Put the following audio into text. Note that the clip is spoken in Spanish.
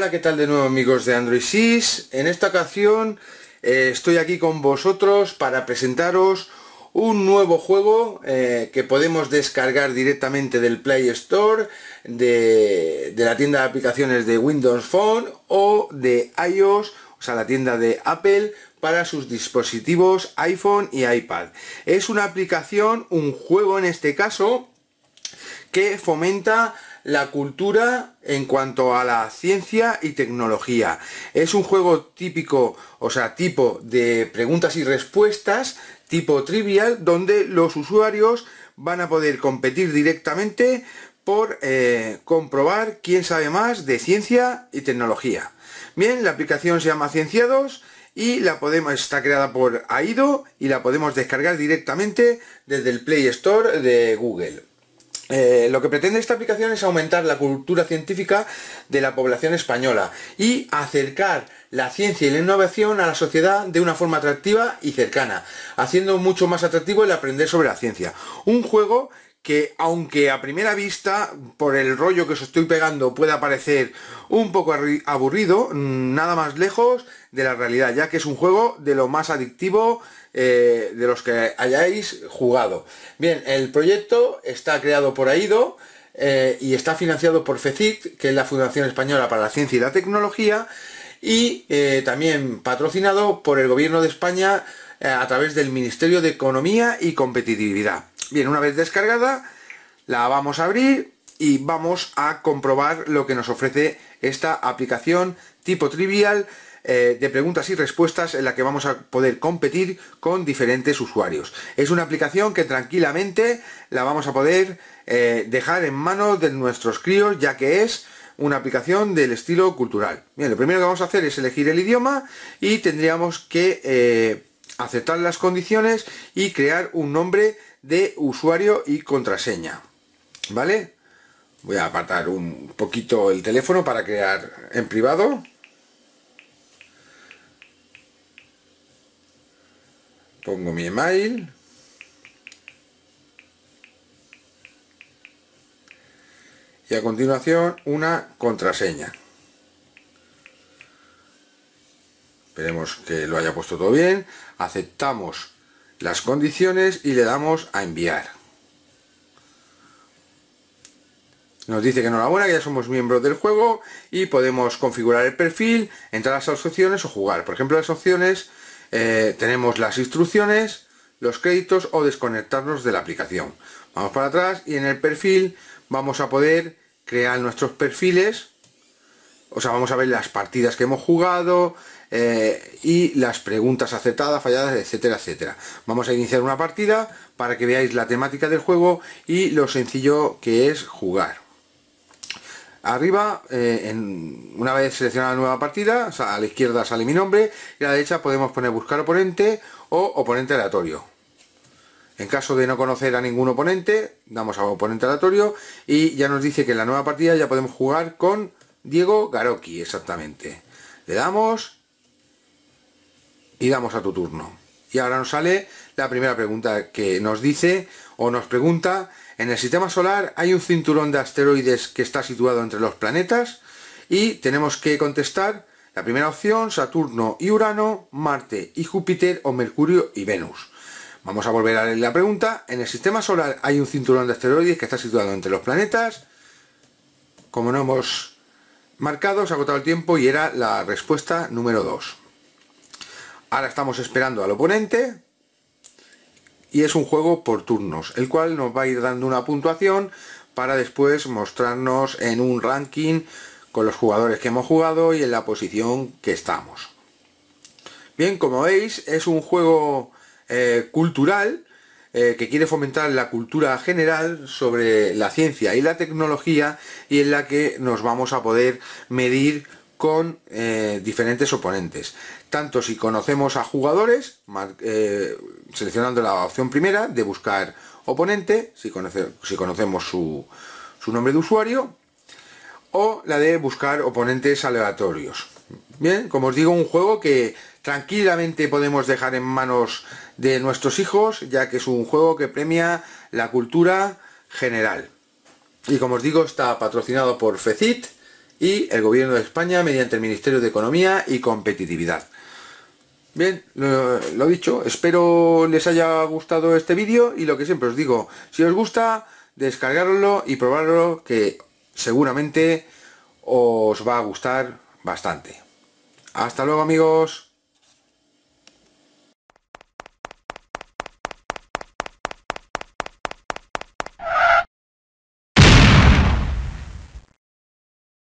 Hola, ¿qué tal de nuevo amigos de Android 6? En esta ocasión eh, estoy aquí con vosotros para presentaros un nuevo juego eh, que podemos descargar directamente del Play Store, de, de la tienda de aplicaciones de Windows Phone o de iOS, o sea, la tienda de Apple para sus dispositivos iPhone y iPad. Es una aplicación, un juego en este caso, que fomenta la cultura en cuanto a la ciencia y tecnología. Es un juego típico, o sea, tipo de preguntas y respuestas, tipo trivial, donde los usuarios van a poder competir directamente por eh, comprobar quién sabe más de ciencia y tecnología. Bien, la aplicación se llama Cienciados y la podemos, está creada por AIDO y la podemos descargar directamente desde el Play Store de Google. Eh, lo que pretende esta aplicación es aumentar la cultura científica de la población española y acercar la ciencia y la innovación a la sociedad de una forma atractiva y cercana, haciendo mucho más atractivo el aprender sobre la ciencia. Un juego que aunque a primera vista, por el rollo que os estoy pegando, pueda parecer un poco aburrido, mm, nada más lejos de la realidad, ya que es un juego de lo más adictivo eh, de los que hayáis jugado. Bien, el proyecto está creado por AIDO eh, y está financiado por FECIT, que es la Fundación Española para la Ciencia y la Tecnología, y eh, también patrocinado por el Gobierno de España a través del Ministerio de Economía y Competitividad. Bien, una vez descargada, la vamos a abrir y vamos a comprobar lo que nos ofrece esta aplicación tipo trivial eh, de preguntas y respuestas en la que vamos a poder competir con diferentes usuarios. Es una aplicación que tranquilamente la vamos a poder eh, dejar en manos de nuestros críos ya que es una aplicación del estilo cultural. Bien, lo primero que vamos a hacer es elegir el idioma y tendríamos que eh, aceptar las condiciones y crear un nombre de usuario y contraseña. ¿Vale? Voy a apartar un poquito el teléfono para crear en privado. pongo mi email y a continuación una contraseña esperemos que lo haya puesto todo bien aceptamos las condiciones y le damos a enviar Nos dice que enhorabuena, que ya somos miembros del juego y podemos configurar el perfil, entrar a las opciones o jugar. Por ejemplo, las opciones eh, tenemos las instrucciones, los créditos o desconectarnos de la aplicación. Vamos para atrás y en el perfil vamos a poder crear nuestros perfiles, o sea, vamos a ver las partidas que hemos jugado eh, y las preguntas aceptadas, falladas, etcétera, etcétera. Vamos a iniciar una partida para que veáis la temática del juego y lo sencillo que es jugar. Arriba, eh, en, una vez seleccionada la nueva partida, a la izquierda sale mi nombre y a la derecha podemos poner buscar oponente o oponente aleatorio. En caso de no conocer a ningún oponente, damos a oponente aleatorio y ya nos dice que en la nueva partida ya podemos jugar con Diego Garoki, exactamente. Le damos y damos a tu turno. Y ahora nos sale la primera pregunta que nos dice o nos pregunta en el sistema solar hay un cinturón de asteroides que está situado entre los planetas y tenemos que contestar la primera opción, Saturno y Urano, Marte y Júpiter o Mercurio y Venus. Vamos a volver a la pregunta. En el sistema solar hay un cinturón de asteroides que está situado entre los planetas. Como no hemos marcado, se ha agotado el tiempo y era la respuesta número 2. Ahora estamos esperando al oponente y es un juego por turnos, el cual nos va a ir dando una puntuación para después mostrarnos en un ranking con los jugadores que hemos jugado y en la posición que estamos. Bien, como veis, es un juego eh, cultural eh, que quiere fomentar la cultura general sobre la ciencia y la tecnología y en la que nos vamos a poder medir con eh, diferentes oponentes. Tanto si conocemos a jugadores, eh, seleccionando la opción primera de buscar oponente, si, si conocemos su, su, nombre de usuario, o la de buscar oponentes aleatorios. Bien, como os digo, un juego que tranquilamente podemos dejar en manos de nuestros hijos, ya que es un juego que premia la cultura general. Y como os digo, está patrocinado por FECIT, y el Gobierno de España mediante el Ministerio de Economía y Competitividad. Bien, lo, he dicho, espero les haya gustado este vídeo y lo que siempre os digo, si os gusta, descargarlo y probarlo que seguramente os va a gustar bastante. Hasta luego amigos.